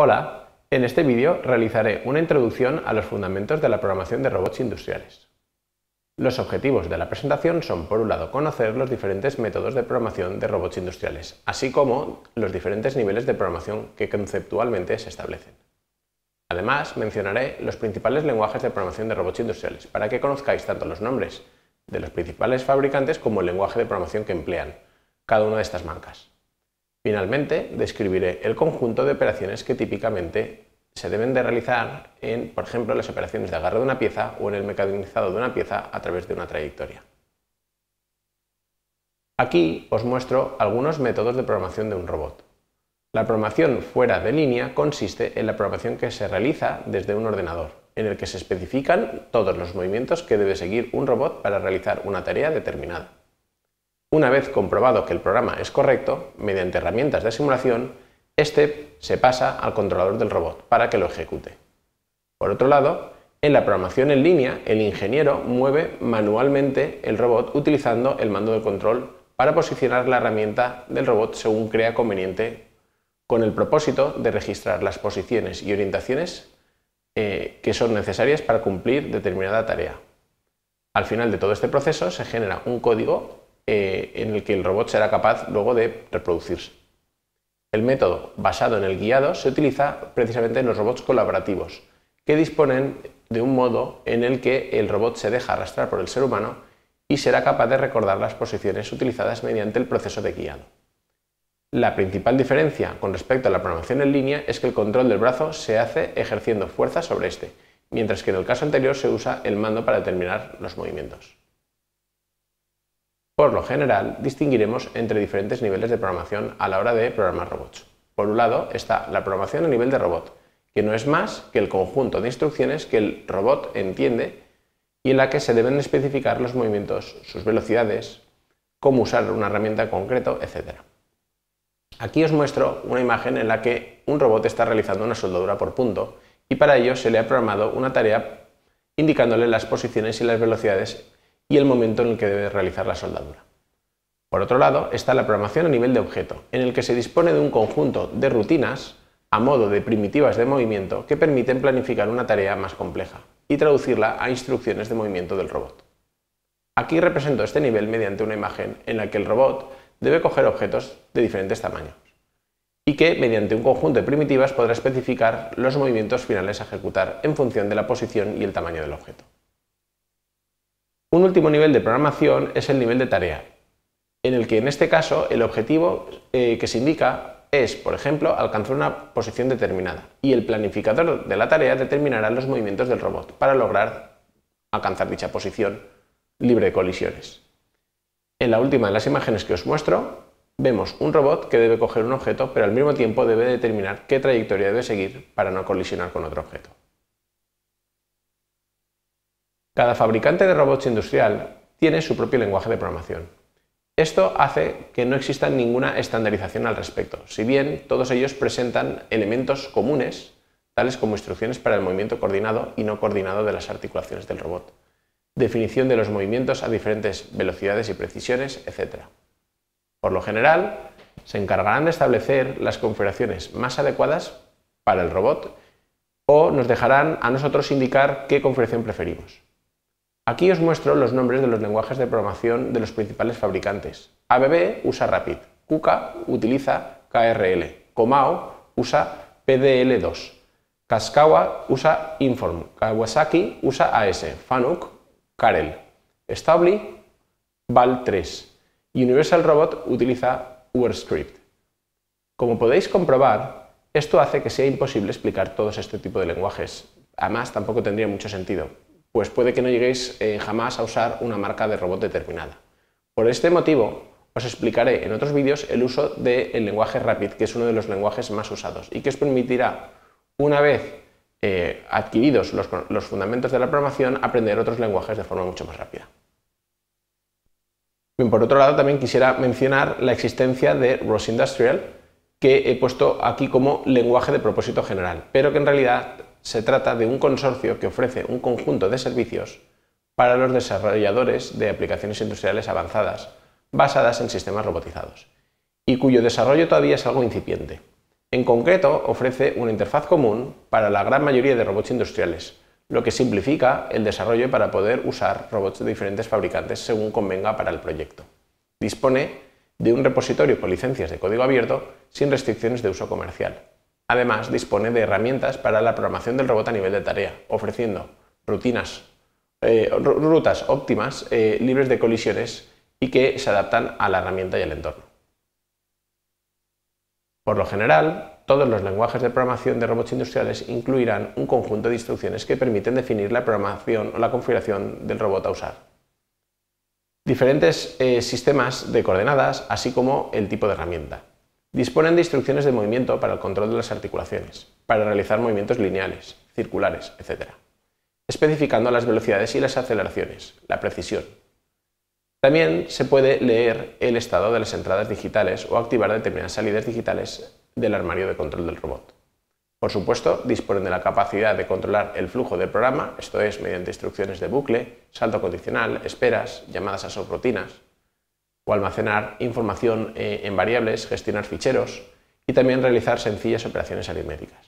Hola, en este vídeo realizaré una introducción a los fundamentos de la programación de robots industriales. Los objetivos de la presentación son, por un lado, conocer los diferentes métodos de programación de robots industriales, así como los diferentes niveles de programación que conceptualmente se establecen. Además, mencionaré los principales lenguajes de programación de robots industriales, para que conozcáis tanto los nombres de los principales fabricantes como el lenguaje de programación que emplean cada una de estas marcas. Finalmente, describiré el conjunto de operaciones que típicamente se deben de realizar en, por ejemplo, las operaciones de agarre de una pieza o en el mecanizado de una pieza a través de una trayectoria. Aquí os muestro algunos métodos de programación de un robot. La programación fuera de línea consiste en la programación que se realiza desde un ordenador, en el que se especifican todos los movimientos que debe seguir un robot para realizar una tarea determinada. Una vez comprobado que el programa es correcto, mediante herramientas de simulación, este se pasa al controlador del robot para que lo ejecute. Por otro lado, en la programación en línea, el ingeniero mueve manualmente el robot utilizando el mando de control para posicionar la herramienta del robot según crea conveniente, con el propósito de registrar las posiciones y orientaciones eh, que son necesarias para cumplir determinada tarea. Al final de todo este proceso se genera un código eh, en el que el robot será capaz luego de reproducirse. El método basado en el guiado se utiliza precisamente en los robots colaborativos, que disponen de un modo en el que el robot se deja arrastrar por el ser humano y será capaz de recordar las posiciones utilizadas mediante el proceso de guiado. La principal diferencia con respecto a la programación en línea es que el control del brazo se hace ejerciendo fuerza sobre este, mientras que en el caso anterior se usa el mando para determinar los movimientos. Por lo general, distinguiremos entre diferentes niveles de programación a la hora de programar robots. Por un lado está la programación a nivel de robot, que no es más que el conjunto de instrucciones que el robot entiende y en la que se deben especificar los movimientos, sus velocidades, cómo usar una herramienta concreto, etc. Aquí os muestro una imagen en la que un robot está realizando una soldadura por punto y para ello se le ha programado una tarea indicándole las posiciones y las velocidades y el momento en el que debe realizar la soldadura. Por otro lado, está la programación a nivel de objeto, en el que se dispone de un conjunto de rutinas a modo de primitivas de movimiento que permiten planificar una tarea más compleja y traducirla a instrucciones de movimiento del robot. Aquí represento este nivel mediante una imagen en la que el robot debe coger objetos de diferentes tamaños y que mediante un conjunto de primitivas podrá especificar los movimientos finales a ejecutar en función de la posición y el tamaño del objeto. Un último nivel de programación es el nivel de tarea, en el que en este caso el objetivo eh, que se indica es, por ejemplo, alcanzar una posición determinada y el planificador de la tarea determinará los movimientos del robot para lograr alcanzar dicha posición libre de colisiones. En la última de las imágenes que os muestro, vemos un robot que debe coger un objeto, pero al mismo tiempo debe determinar qué trayectoria debe seguir para no colisionar con otro objeto. Cada fabricante de robots industrial tiene su propio lenguaje de programación. Esto hace que no exista ninguna estandarización al respecto, si bien todos ellos presentan elementos comunes, tales como instrucciones para el movimiento coordinado y no coordinado de las articulaciones del robot, definición de los movimientos a diferentes velocidades y precisiones, etc. Por lo general, se encargarán de establecer las configuraciones más adecuadas para el robot o nos dejarán a nosotros indicar qué configuración preferimos. Aquí os muestro los nombres de los lenguajes de programación de los principales fabricantes. ABB usa Rapid, KUKA utiliza KRL, Komao usa PDL2, Kaskawa usa Inform, Kawasaki usa AS, Fanuc, Karel, Stably, Val3 Universal Robot utiliza URScript. Como podéis comprobar, esto hace que sea imposible explicar todos este tipo de lenguajes. Además, tampoco tendría mucho sentido pues puede que no lleguéis eh, jamás a usar una marca de robot determinada. Por este motivo, os explicaré en otros vídeos el uso del lenguaje Rapid, que es uno de los lenguajes más usados y que os permitirá, una vez eh, adquiridos los, fundamentos de la programación, aprender otros lenguajes de forma mucho más rápida. por otro lado, también quisiera mencionar la existencia de ROS Industrial, que he puesto aquí como lenguaje de propósito general, pero que en realidad se trata de un consorcio que ofrece un conjunto de servicios para los desarrolladores de aplicaciones industriales avanzadas basadas en sistemas robotizados y cuyo desarrollo todavía es algo incipiente. En concreto, ofrece una interfaz común para la gran mayoría de robots industriales, lo que simplifica el desarrollo para poder usar robots de diferentes fabricantes según convenga para el proyecto. Dispone de un repositorio con licencias de código abierto sin restricciones de uso comercial. Además, dispone de herramientas para la programación del robot a nivel de tarea, ofreciendo rutinas, eh, rutas óptimas, eh, libres de colisiones y que se adaptan a la herramienta y al entorno. Por lo general, todos los lenguajes de programación de robots industriales incluirán un conjunto de instrucciones que permiten definir la programación o la configuración del robot a usar. Diferentes eh, sistemas de coordenadas, así como el tipo de herramienta. Disponen de instrucciones de movimiento para el control de las articulaciones, para realizar movimientos lineales, circulares, etc., especificando las velocidades y las aceleraciones, la precisión. También se puede leer el estado de las entradas digitales o activar determinadas salidas digitales del armario de control del robot. Por supuesto, disponen de la capacidad de controlar el flujo del programa, esto es, mediante instrucciones de bucle, salto condicional, esperas, llamadas a subrutinas, o almacenar información eh, en variables, gestionar ficheros y también realizar sencillas operaciones aritméticas.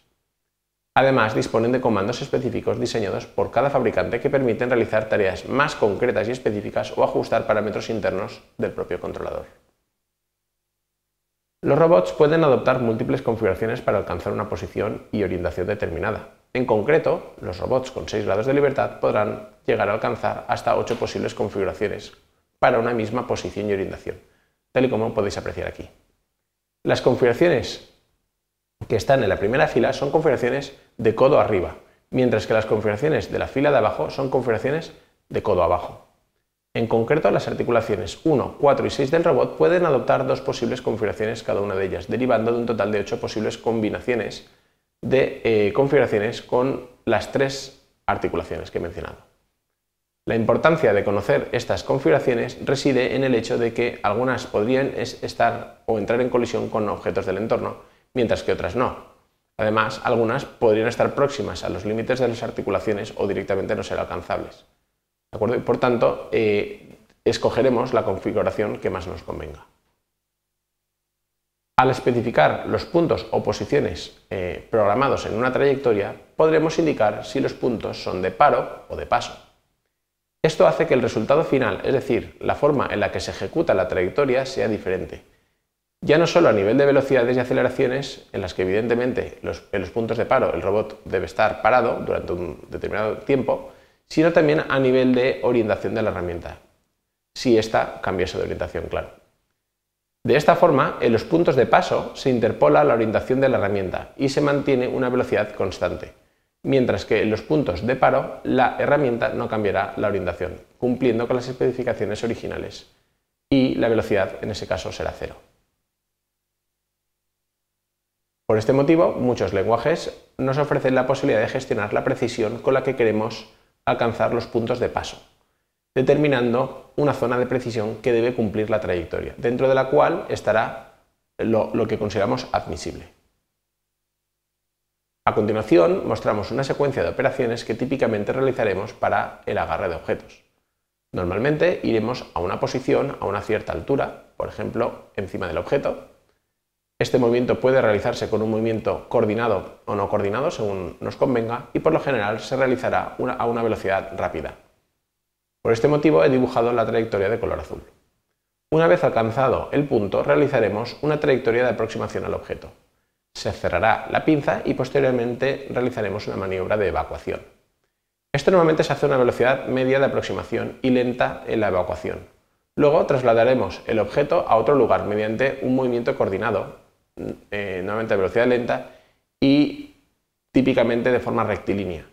Además, disponen de comandos específicos diseñados por cada fabricante que permiten realizar tareas más concretas y específicas o ajustar parámetros internos del propio controlador. Los robots pueden adoptar múltiples configuraciones para alcanzar una posición y orientación determinada. En concreto, los robots con 6 grados de libertad podrán llegar a alcanzar hasta 8 posibles configuraciones, para una misma posición y orientación, tal y como podéis apreciar aquí. Las configuraciones que están en la primera fila son configuraciones de codo arriba, mientras que las configuraciones de la fila de abajo son configuraciones de codo abajo. En concreto, las articulaciones 1, 4 y 6 del robot pueden adoptar dos posibles configuraciones cada una de ellas, derivando de un total de 8 posibles combinaciones de eh, configuraciones con las tres articulaciones que he mencionado. La importancia de conocer estas configuraciones reside en el hecho de que algunas podrían estar o entrar en colisión con objetos del entorno, mientras que otras no. Además, algunas podrían estar próximas a los límites de las articulaciones o directamente no ser alcanzables. ¿De acuerdo? por tanto, eh, escogeremos la configuración que más nos convenga. Al especificar los puntos o posiciones eh, programados en una trayectoria, podremos indicar si los puntos son de paro o de paso. Esto hace que el resultado final, es decir, la forma en la que se ejecuta la trayectoria, sea diferente. Ya no solo a nivel de velocidades y aceleraciones, en las que evidentemente en los puntos de paro el robot debe estar parado durante un determinado tiempo, sino también a nivel de orientación de la herramienta, si ésta cambiase de orientación, claro. De esta forma, en los puntos de paso se interpola la orientación de la herramienta y se mantiene una velocidad constante mientras que en los puntos de paro la herramienta no cambiará la orientación, cumpliendo con las especificaciones originales, y la velocidad en ese caso será cero. Por este motivo, muchos lenguajes nos ofrecen la posibilidad de gestionar la precisión con la que queremos alcanzar los puntos de paso, determinando una zona de precisión que debe cumplir la trayectoria, dentro de la cual estará lo, lo que consideramos admisible. A continuación, mostramos una secuencia de operaciones que típicamente realizaremos para el agarre de objetos. Normalmente iremos a una posición a una cierta altura, por ejemplo, encima del objeto. Este movimiento puede realizarse con un movimiento coordinado o no coordinado, según nos convenga, y por lo general se realizará a una velocidad rápida. Por este motivo he dibujado la trayectoria de color azul. Una vez alcanzado el punto, realizaremos una trayectoria de aproximación al objeto se cerrará la pinza y posteriormente realizaremos una maniobra de evacuación. Esto normalmente se hace a una velocidad media de aproximación y lenta en la evacuación. Luego trasladaremos el objeto a otro lugar mediante un movimiento coordinado, mm, eh, nuevamente a velocidad lenta y típicamente de forma rectilínea.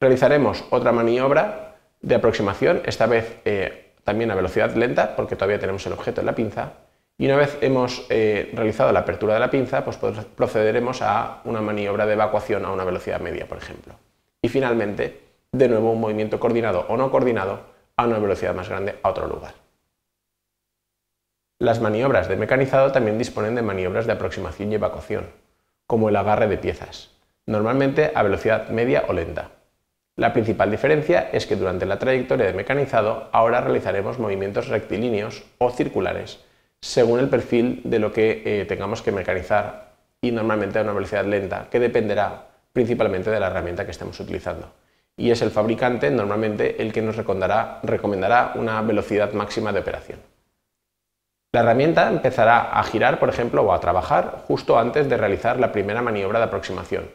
Realizaremos otra maniobra de aproximación, esta vez eh, también a velocidad lenta porque todavía tenemos el objeto en la pinza y una vez hemos eh, realizado la apertura de la pinza, pues procederemos a una maniobra de evacuación a una velocidad media, por ejemplo. Y finalmente, de nuevo un movimiento coordinado o no coordinado a una velocidad más grande a otro lugar. Las maniobras de mecanizado también disponen de maniobras de aproximación y evacuación, como el agarre de piezas, normalmente a velocidad media o lenta. La principal diferencia es que durante la trayectoria de mecanizado ahora realizaremos movimientos rectilíneos o circulares según el perfil de lo que eh, tengamos que mecanizar y normalmente a una velocidad lenta, que dependerá principalmente de la herramienta que estemos utilizando. Y es el fabricante normalmente el que nos recomendará una velocidad máxima de operación. La herramienta empezará a girar, por ejemplo, o a trabajar justo antes de realizar la primera maniobra de aproximación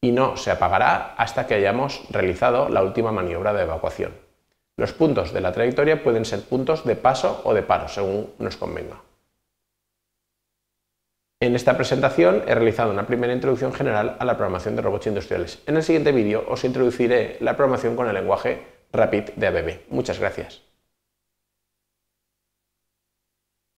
y no se apagará hasta que hayamos realizado la última maniobra de evacuación. Los puntos de la trayectoria pueden ser puntos de paso o de paro, según nos convenga. En esta presentación he realizado una primera introducción general a la programación de robots industriales. En el siguiente vídeo os introduciré la programación con el lenguaje Rapid de ABB. Muchas gracias.